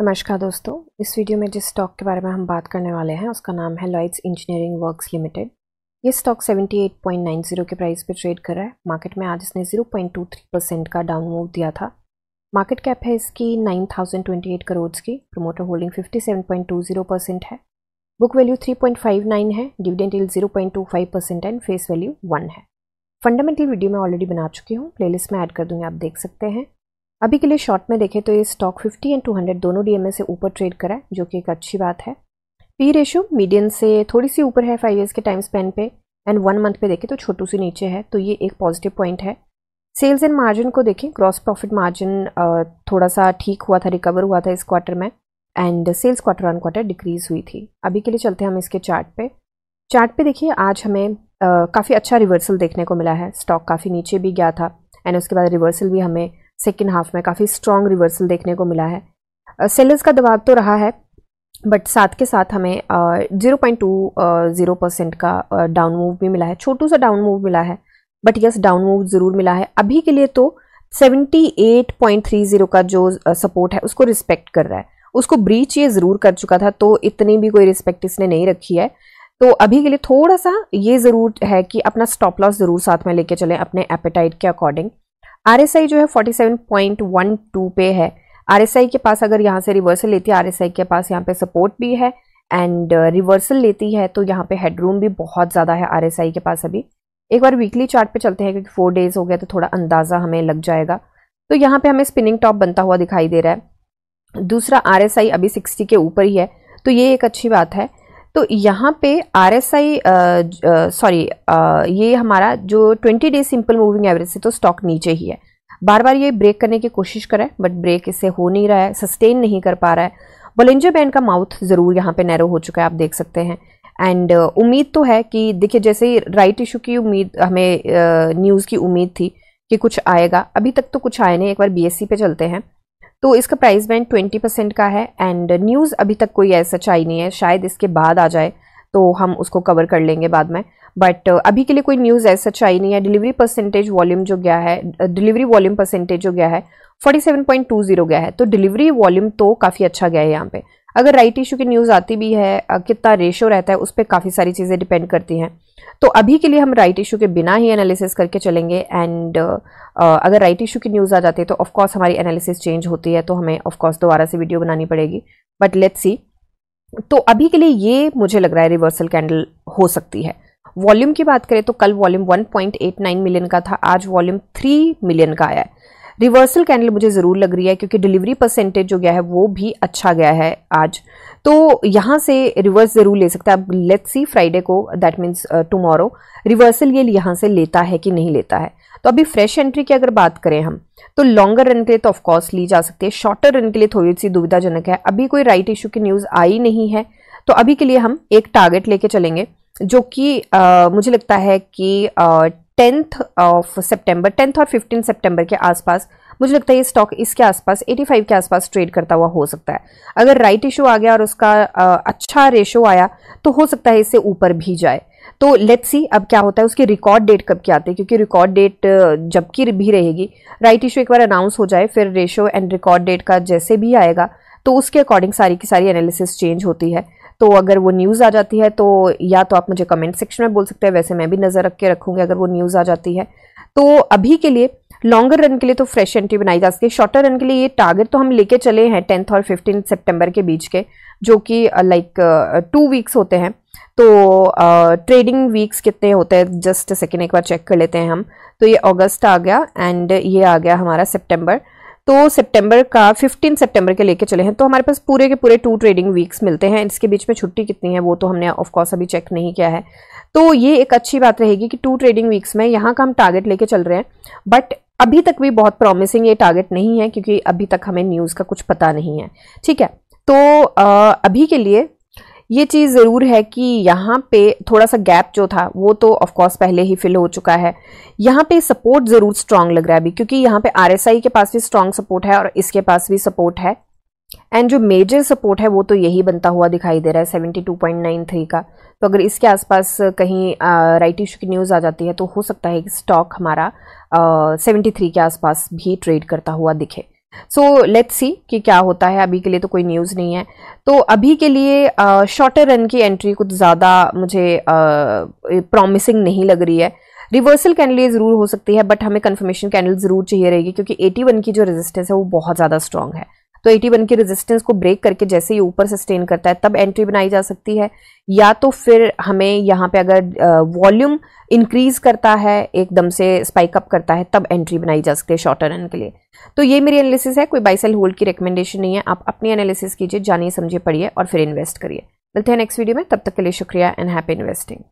नमस्कार दोस्तों इस वीडियो में जिस स्टॉक के बारे में हम बात करने वाले हैं उसका नाम है लॉइड्स इंजीनियरिंग वर्क्स लिमिटेड ये स्टॉक 78.90 के प्राइस पे ट्रेड कर रहा है मार्केट में आज इसने 0.23 परसेंट का डाउन मूव दिया था मार्केट कैप है इसकी 9,028 करोड़ की प्रमोटर होल्डिंग 57.20 परसेंट है बुक वैल्यू 3.59 है dividend yield zero percent and face value one है फंडामेंटल वीडियो मैं ऑलरेडी बना चुकी हूँ प्लेलिस्ट में ऐड कर दूँगी आप देख सकते हैं अभी के लिए शॉर्ट में देखें तो ये स्टॉक 50 एंड 200 दोनों डीएमए से ऊपर ट्रेड करा है जो कि एक अच्छी बात है पी रेशो मीडियम से थोड़ी सी ऊपर है फाइव ईयर्स के टाइम स्पेन पे एंड वन मंथ पे देखें तो छोटू सी नीचे है तो ये एक पॉजिटिव पॉइंट है सेल्स एंड मार्जिन को देखें ग्रॉस प्रॉफिट मार्जिन थोड़ा सा ठीक हुआ था रिकवर हुआ था इस क्वार्टर में and sales quarter one quarter decrease हुई थी अभी के लिए चलते हैं हम इसके चार्ट पे चार्ट पे देखिए आज हमें काफ़ी अच्छा रिवर्सल देखने को मिला है स्टॉक काफ़ी नीचे भी गया था एंड उसके बाद रिवर्सल भी हमें सेकेंड हाफ में काफ़ी स्ट्रॉन्ग रिवर्सल देखने को मिला है सेलर्स का दबाव तो रहा है बट साथ के साथ हमें zero point two zero percent का डाउन मूव भी मिला है छोटू सा डाउन मूव मिला है बट यस डाउन मूव ज़रूर मिला है अभी के लिए तो seventy eight point three zero का जो सपोर्ट है उसको रिस्पेक्ट कर रहा है उसको ब्रीच ये ज़रूर कर चुका था तो इतनी भी कोई रिस्पेक्ट इसने नहीं रखी है तो अभी के लिए थोड़ा सा ये ज़रूर है कि अपना स्टॉप लॉस ज़रूर साथ में लेके चलें अपने एपेटाइट के अकॉर्डिंग आरएसआई जो है 47.12 पे है आरएसआई के पास अगर यहाँ से रिवर्सल लेती है आरएसआई के पास यहाँ पे सपोर्ट भी है एंड रिवर्सल uh, लेती है तो यहाँ पे हेडरूम भी बहुत ज़्यादा है आरएसआई के पास अभी एक बार वीकली चार्ट पे चलते हैं क्योंकि फोर डेज हो गया तो थोड़ा अंदाज़ा हमें लग जाएगा तो यहाँ पे हमें स्पिनिंग टॉप बनता हुआ दिखाई दे रहा है दूसरा आई अभी सिक्सटी के ऊपर ही है तो ये एक अच्छी बात है तो यहाँ पे आर एस आई सॉरी ये हमारा जो twenty day simple moving average से तो स्टॉक नीचे ही है बार बार ये ब्रेक करने की कोशिश करें बट ब्रेक इससे हो नहीं रहा है सस्टेन नहीं कर पा रहा है बोलेंजर बैंड का माउथ ज़रूर यहाँ पे नैरो हो चुका है आप देख सकते हैं एंड uh, उम्मीद तो है कि देखिए जैसे ही राइट इशू की उम्मीद हमें न्यूज़ की उम्मीद थी कि कुछ आएगा अभी तक तो कुछ आए नहीं एक बार बी पे चलते हैं तो इसका प्राइस बैंड ट्वेंटी परसेंट का है एंड न्यूज़ अभी तक कोई ऐसा आई नहीं है शायद इसके बाद आ जाए तो हम उसको कवर कर लेंगे बाद में बट अभी के लिए कोई न्यूज़ ऐसा आई नहीं है डिलीवरी परसेंटेज वॉल्यूम जो गया है डिलीवरी वॉल्यूम परसेंटेज जो गया है 47.20 गया है तो डिलीवरी वॉल्यूम तो काफ़ी अच्छा गया है यहाँ पे अगर राइट इशू की न्यूज़ आती भी है कितना रेशो रहता है उस पर काफ़ी सारी चीज़ें डिपेंड करती हैं तो अभी के लिए हम राइट इशू के बिना ही एनालिसिस करके चलेंगे एंड uh, अगर राइट इशू की न्यूज़ आ जाती है तो ऑफकोर्स हमारी एनालिसिस चेंज होती है तो हमें ऑफकोर्स दोबारा से वीडियो बनानी पड़ेगी बट लेट सी तो अभी के लिए ये मुझे लग रहा है रिवर्सल कैंडल हो सकती है वॉल्यूम की बात करें तो कल वॉल्यूम 1.89 मिलियन का था आज वॉल्यूम 3 मिलियन का आया है रिवर्सल कैंडल मुझे ज़रूर लग रही है क्योंकि डिलीवरी परसेंटेज जो गया है वो भी अच्छा गया है आज तो यहाँ से रिवर्स ज़रूर ले सकता है अब लेट्स सी फ्राइडे को दैट मीन्स टुमारो रिवर्सल ये यहाँ से लेता है कि नहीं लेता है तो अभी फ्रेश एंट्री की अगर बात करें हम तो लॉन्गर रन के लिए तो ऑफकोर्स ली जा सकती है शॉर्टर रन के लिए थोड़ी सी दुविधाजनक है अभी कोई राइट इशू की न्यूज़ आई नहीं है तो अभी के लिए हम एक टारगेट लेके चलेंगे जो कि uh, मुझे लगता है कि uh, टेंथ ऑफ सितंबर टेंथ और फिफ्टीन सितंबर के आसपास मुझे लगता है ये स्टॉक इसके आसपास 85 के आसपास ट्रेड करता हुआ हो सकता है अगर राइट इशू आ गया और उसका अच्छा रेशो आया तो हो सकता है इससे ऊपर भी जाए तो लेट्स सी अब क्या होता है उसकी रिकॉर्ड डेट कब की आती है क्योंकि रिकॉर्ड डेट जबकि भी रहेगी राइट इशू एक बार अनाउंस हो जाए फिर रेशो एंड रिकॉर्ड डेट का जैसे भी आएगा तो उसके अकॉर्डिंग सारी की सारी एनालिसिस चेंज होती है तो अगर वो न्यूज़ आ जाती है तो या तो आप मुझे कमेंट सेक्शन में बोल सकते हैं वैसे मैं भी नज़र रख के रखूँगी अगर वो न्यूज़ आ जाती है तो अभी के लिए लॉन्गर रन के लिए तो फ्रेश एंट्री बनाई जा सकती है शॉर्टर रन के लिए ये टारगेट तो हम लेके चले हैं टेंथ और फिफ्टीन सितंबर के बीच के जो कि लाइक टू वीक्स होते हैं तो ट्रेडिंग uh, वीक्स कितने होते हैं जस्ट सेकेंड एक बार चेक कर लेते हैं हम तो ये अगस्त आ गया एंड ये आ गया हमारा सेप्टेम्बर तो सितंबर का फिफ्टीन सितंबर के लेके चले हैं तो हमारे पास पूरे के पूरे टू ट्रेडिंग वीक्स मिलते हैं इसके बीच में छुट्टी कितनी है वो तो हमने ऑफकोर्स अभी चेक नहीं किया है तो ये एक अच्छी बात रहेगी कि टू ट्रेडिंग वीक्स में यहाँ का हम टारगेट लेके चल रहे हैं बट अभी तक भी बहुत प्रॉमिसिंग ये टारगेट नहीं है क्योंकि अभी तक हमें न्यूज़ का कुछ पता नहीं है ठीक है तो आ, अभी के लिए ये चीज़ ज़रूर है कि यहाँ पे थोड़ा सा गैप जो था वो तो ऑफ कोर्स पहले ही फिल हो चुका है यहाँ पे सपोर्ट ज़रूर स्ट्रांग लग रहा है अभी क्योंकि यहाँ पे आरएसआई के पास भी स्ट्रांग सपोर्ट है और इसके पास भी सपोर्ट है एंड जो मेजर सपोर्ट है वो तो यही बनता हुआ दिखाई दे रहा है seventy two point nine three का तो अगर इसके आसपास कहीं राइट इशू की न्यूज़ आ जाती है तो हो सकता है कि स्टॉक हमारा सेवेंटी थ्री के आसपास भी ट्रेड करता हुआ दिखे सो लेट्स सी कि क्या होता है अभी के लिए तो कोई न्यूज़ नहीं है तो अभी के लिए शॉर्टर रन की एंट्री कुछ ज़्यादा मुझे प्रॉमिसिंग नहीं लग रही है रिवर्सल कैंडल ये ज़रूर हो सकती है बट हमें कन्फर्मेशन कैंडल ज़रूर चाहिए रहेगी क्योंकि 81 की जो रेजिस्टेंस है वो बहुत ज़्यादा स्ट्रॉन्ग है तो 81 के रेजिस्टेंस को ब्रेक करके जैसे ही ऊपर सस्टेन करता है तब एंट्री बनाई जा सकती है या तो फिर हमें यहाँ पे अगर वॉल्यूम इंक्रीज करता है एकदम से स्पाइक अप करता है तब एंट्री बनाई जा सकती है शॉर्ट रन के लिए तो ये मेरी एनालिसिस है कोई बाइसेल होल्ड की रिकमेंडेशन नहीं है आप अपनी एनालिसिस कीजिए जानिए समझिए पढ़िए और फिर इन्वेस्ट करिए मिलते हैं नेक्स्ट वीडियो में तब तक के लिए शुक्रिया एंड हैप्पी इन्वेस्टिंग